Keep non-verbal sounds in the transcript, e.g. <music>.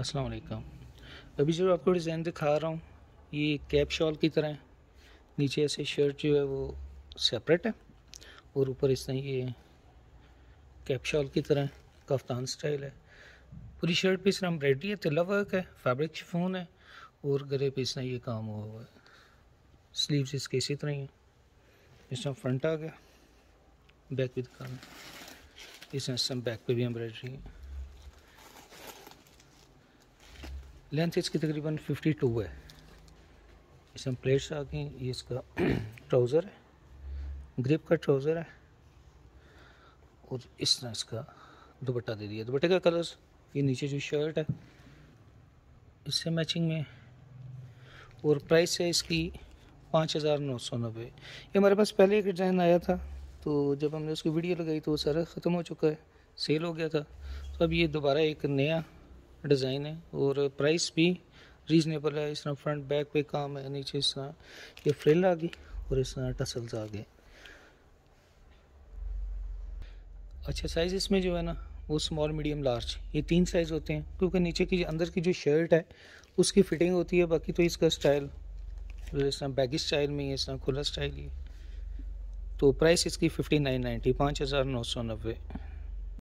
अस्सलाम वालेकुम अभी जो आपको डिज़ाइन दिखा रहा हूँ ये कैप शॉल की तरह है नीचे ऐसे शर्ट जो है वो सेपरेट है और ऊपर इस तरह ये कैप शॉल की तरह कफ्तान स्टाइल है पूरी शर्ट पे इस तरह एम्ब्रॉयडरी है तिला वर्क है फैब्रिक शिफोन है और गले पे इस तरह ये काम हुआ हुआ है स्लीव्स इसके इसी तरह ही हैं इस तरह फ्रंट आ गया बैक भी दिखा रहा हूँ इस तरह बैक पर भी एम्ब्रॉयडरी है लेंथ इसकी तकरीबन 52 है इसमें प्लेट्स आ गई ये इसका ट्राउज़र <clears throat> है ग्रिप का ट्राउज़र है और इस तरह इसका दुपट्टा दे दिया दुपट्टे का कलर्स ये नीचे जो शर्ट है इससे मैचिंग में और प्राइस है इसकी पाँच हज़ार नौ सौ नब्बे ये हमारे पास पहले एक डिज़ाइन आया था तो जब हमने उसकी वीडियो लगाई तो वो सारा ख़त्म हो चुका है सेल हो गया था तो अब ये दोबारा एक नया डिज़ाइन है और प्राइस भी रीजनेबल है इस तरह फ्रंट बैक पे काम है नीचे इस तरह ये फ्रिल आ गई और इस तरह टसल्स आ गए अच्छा साइज़ इसमें जो है ना वो स्मॉल मीडियम लार्ज ये तीन साइज़ होते हैं क्योंकि नीचे की अंदर की जो शर्ट है उसकी फिटिंग होती है बाकी तो इसका स्टाइल इस तरह बैगी स्टाइल में ही इस तरह खुला स्टाइल ही तो प्राइस इसकी फिफ्टी नाइन नाइन्टी पाँच हज़ार नौ सौ नब्बे